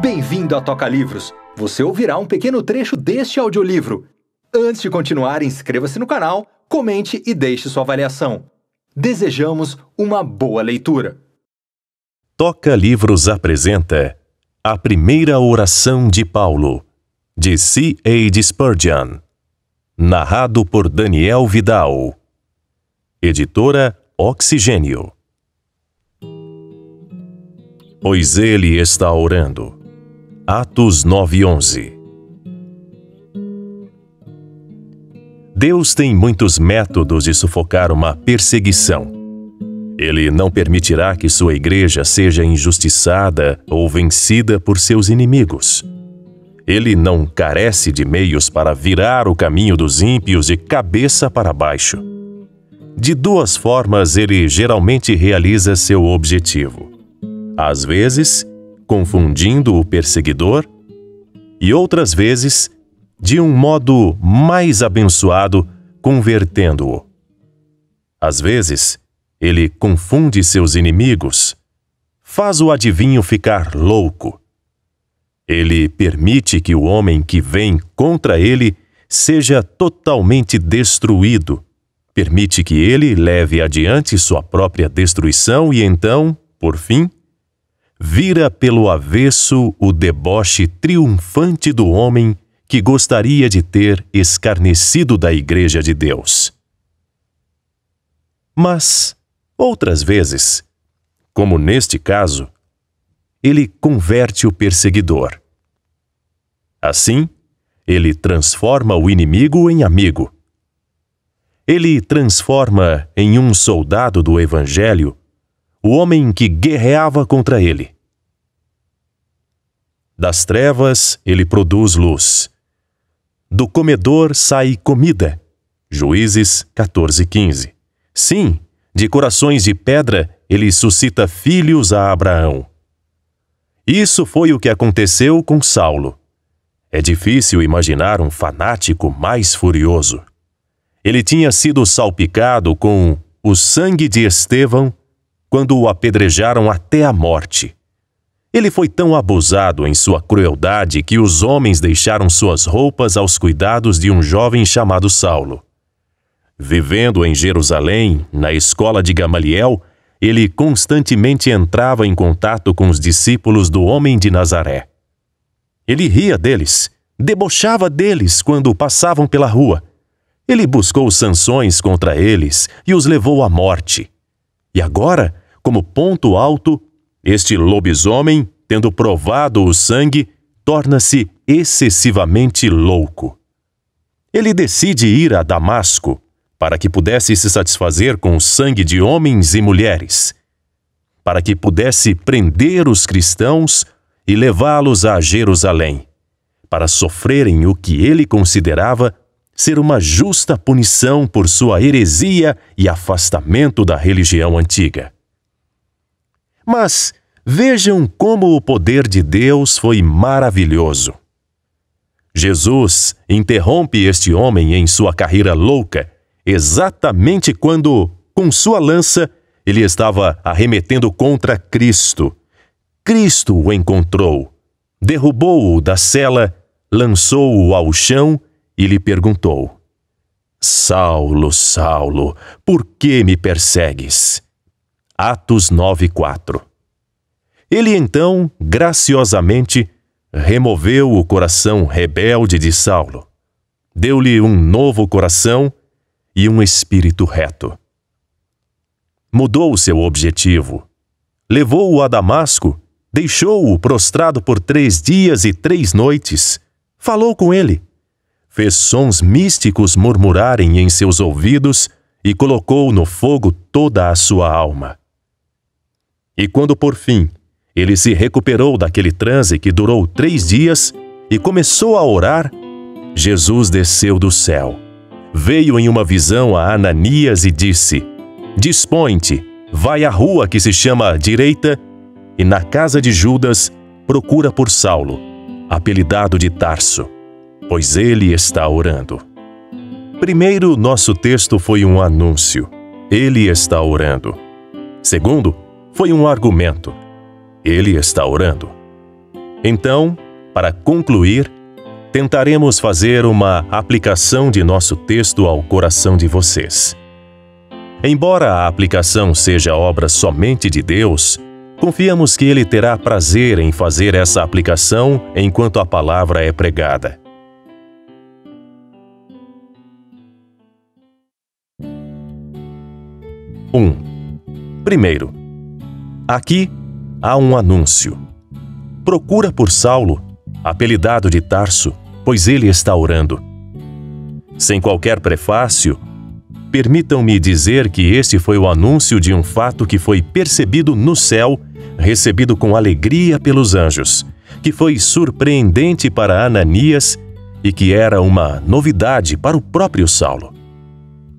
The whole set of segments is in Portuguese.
Bem-vindo à Toca Livros. Você ouvirá um pequeno trecho deste audiolivro. Antes de continuar, inscreva-se no canal, comente e deixe sua avaliação. Desejamos uma boa leitura. Toca Livros apresenta A Primeira Oração de Paulo, de C. A. Spurgeon. Narrado por Daniel Vidal. Editora Oxigênio. Pois ele está orando Atos 9:11 Deus tem muitos métodos de sufocar uma perseguição. Ele não permitirá que sua igreja seja injustiçada ou vencida por seus inimigos. Ele não carece de meios para virar o caminho dos ímpios de cabeça para baixo. De duas formas ele geralmente realiza seu objetivo. Às vezes, confundindo o perseguidor, e outras vezes, de um modo mais abençoado, convertendo-o. Às vezes, ele confunde seus inimigos, faz o adivinho ficar louco. Ele permite que o homem que vem contra ele seja totalmente destruído, permite que ele leve adiante sua própria destruição e então, por fim, vira pelo avesso o deboche triunfante do homem que gostaria de ter escarnecido da Igreja de Deus. Mas, outras vezes, como neste caso, ele converte o perseguidor. Assim, ele transforma o inimigo em amigo. Ele transforma em um soldado do Evangelho o homem que guerreava contra ele. Das trevas ele produz luz. Do comedor sai comida. Juízes 14:15. Sim, de corações de pedra ele suscita filhos a Abraão. Isso foi o que aconteceu com Saulo. É difícil imaginar um fanático mais furioso. Ele tinha sido salpicado com o sangue de Estevão quando o apedrejaram até a morte. Ele foi tão abusado em sua crueldade que os homens deixaram suas roupas aos cuidados de um jovem chamado Saulo. Vivendo em Jerusalém, na escola de Gamaliel, ele constantemente entrava em contato com os discípulos do homem de Nazaré. Ele ria deles, debochava deles quando passavam pela rua. Ele buscou sanções contra eles e os levou à morte. E agora como ponto alto, este lobisomem, tendo provado o sangue, torna-se excessivamente louco. Ele decide ir a Damasco para que pudesse se satisfazer com o sangue de homens e mulheres, para que pudesse prender os cristãos e levá-los a Jerusalém, para sofrerem o que ele considerava ser uma justa punição por sua heresia e afastamento da religião antiga. Mas vejam como o poder de Deus foi maravilhoso. Jesus interrompe este homem em sua carreira louca, exatamente quando, com sua lança, ele estava arremetendo contra Cristo. Cristo o encontrou, derrubou-o da cela, lançou-o ao chão e lhe perguntou: Saulo, Saulo, por que me persegues? Atos 9:4. Ele então, graciosamente, removeu o coração rebelde de Saulo, deu-lhe um novo coração e um espírito reto. Mudou seu objetivo, levou-o a Damasco, deixou-o prostrado por três dias e três noites, falou com ele, fez sons místicos murmurarem em seus ouvidos e colocou no fogo toda a sua alma. E quando por fim ele se recuperou daquele transe que durou três dias e começou a orar, Jesus desceu do céu. Veio em uma visão a Ananias e disse: Dispõe-te, vai à rua que se chama Direita e na casa de Judas procura por Saulo, apelidado de Tarso, pois ele está orando. Primeiro, nosso texto foi um anúncio. Ele está orando. Segundo, foi um argumento. Ele está orando. Então, para concluir, tentaremos fazer uma aplicação de nosso texto ao coração de vocês. Embora a aplicação seja obra somente de Deus, confiamos que Ele terá prazer em fazer essa aplicação enquanto a palavra é pregada. Um. Primeiro, Aqui há um anúncio. Procura por Saulo, apelidado de Tarso, pois ele está orando. Sem qualquer prefácio, permitam-me dizer que este foi o anúncio de um fato que foi percebido no céu, recebido com alegria pelos anjos, que foi surpreendente para Ananias e que era uma novidade para o próprio Saulo.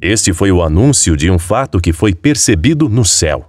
Este foi o anúncio de um fato que foi percebido no céu.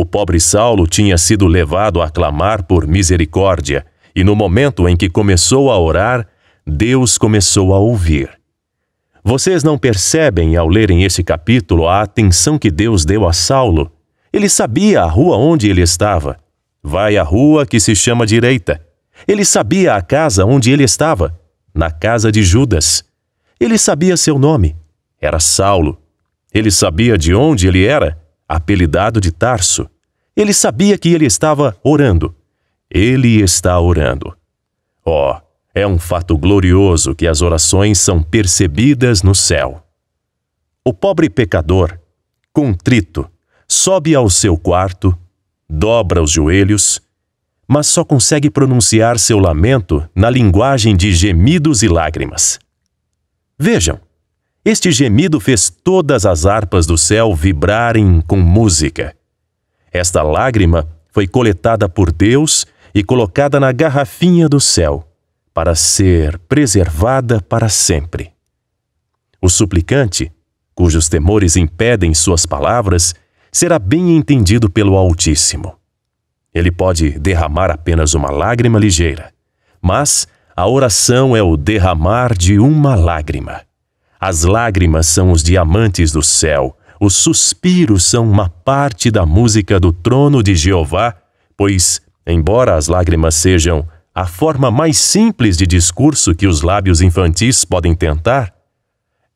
O pobre Saulo tinha sido levado a clamar por misericórdia, e no momento em que começou a orar, Deus começou a ouvir. Vocês não percebem ao lerem este capítulo a atenção que Deus deu a Saulo? Ele sabia a rua onde ele estava. Vai à rua que se chama direita. Ele sabia a casa onde ele estava, na casa de Judas. Ele sabia seu nome. Era Saulo. Ele sabia de onde ele era apelidado de Tarso, ele sabia que ele estava orando. Ele está orando. Oh, é um fato glorioso que as orações são percebidas no céu. O pobre pecador, contrito, sobe ao seu quarto, dobra os joelhos, mas só consegue pronunciar seu lamento na linguagem de gemidos e lágrimas. Vejam, este gemido fez todas as harpas do céu vibrarem com música. Esta lágrima foi coletada por Deus e colocada na garrafinha do céu, para ser preservada para sempre. O suplicante, cujos temores impedem suas palavras, será bem entendido pelo Altíssimo. Ele pode derramar apenas uma lágrima ligeira, mas a oração é o derramar de uma lágrima. As lágrimas são os diamantes do céu, os suspiros são uma parte da música do trono de Jeová, pois, embora as lágrimas sejam a forma mais simples de discurso que os lábios infantis podem tentar,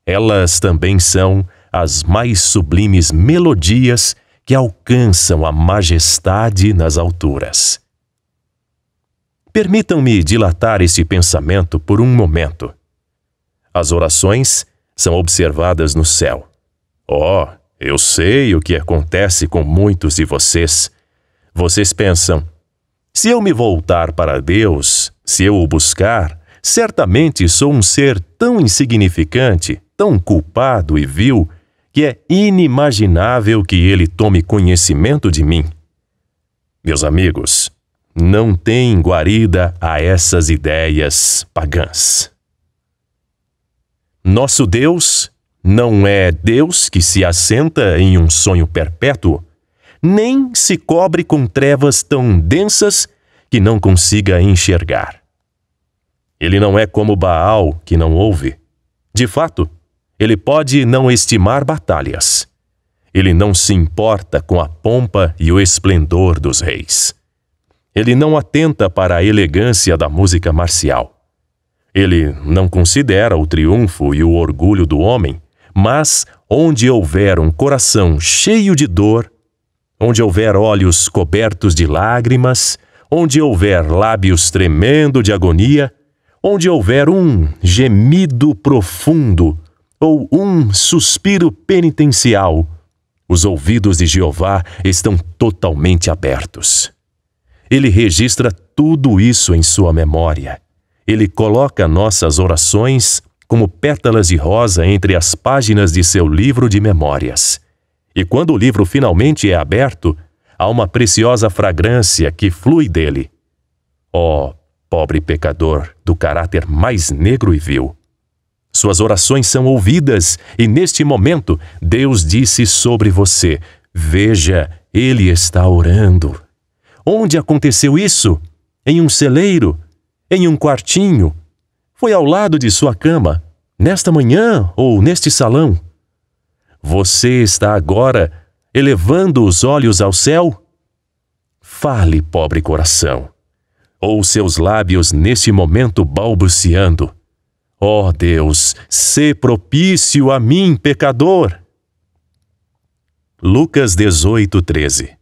elas também são as mais sublimes melodias que alcançam a majestade nas alturas. Permitam-me dilatar este pensamento por um momento. As orações são observadas no céu. Oh, eu sei o que acontece com muitos de vocês. Vocês pensam: se eu me voltar para Deus, se eu o buscar, certamente sou um ser tão insignificante, tão culpado e vil, que é inimaginável que ele tome conhecimento de mim. Meus amigos, não tem guarida a essas ideias pagãs. Nosso Deus não é Deus que se assenta em um sonho perpétuo, nem se cobre com trevas tão densas que não consiga enxergar. Ele não é como Baal, que não ouve. De fato, ele pode não estimar batalhas. Ele não se importa com a pompa e o esplendor dos reis. Ele não atenta para a elegância da música marcial. Ele não considera o triunfo e o orgulho do homem, mas onde houver um coração cheio de dor, onde houver olhos cobertos de lágrimas, onde houver lábios tremendo de agonia, onde houver um gemido profundo ou um suspiro penitencial, os ouvidos de Jeová estão totalmente abertos. Ele registra tudo isso em sua memória ele coloca nossas orações como pétalas de rosa entre as páginas de seu livro de memórias. E quando o livro finalmente é aberto, há uma preciosa fragrância que flui dele. Oh, pobre pecador do caráter mais negro e vil! Suas orações são ouvidas, e neste momento Deus disse sobre você: Veja, ele está orando. Onde aconteceu isso? Em um celeiro? em um quartinho. Foi ao lado de sua cama, nesta manhã ou neste salão. Você está agora elevando os olhos ao céu? Fale, pobre coração, ou seus lábios neste momento balbuciando. Ó oh Deus, sê propício a mim, pecador. Lucas 18, 13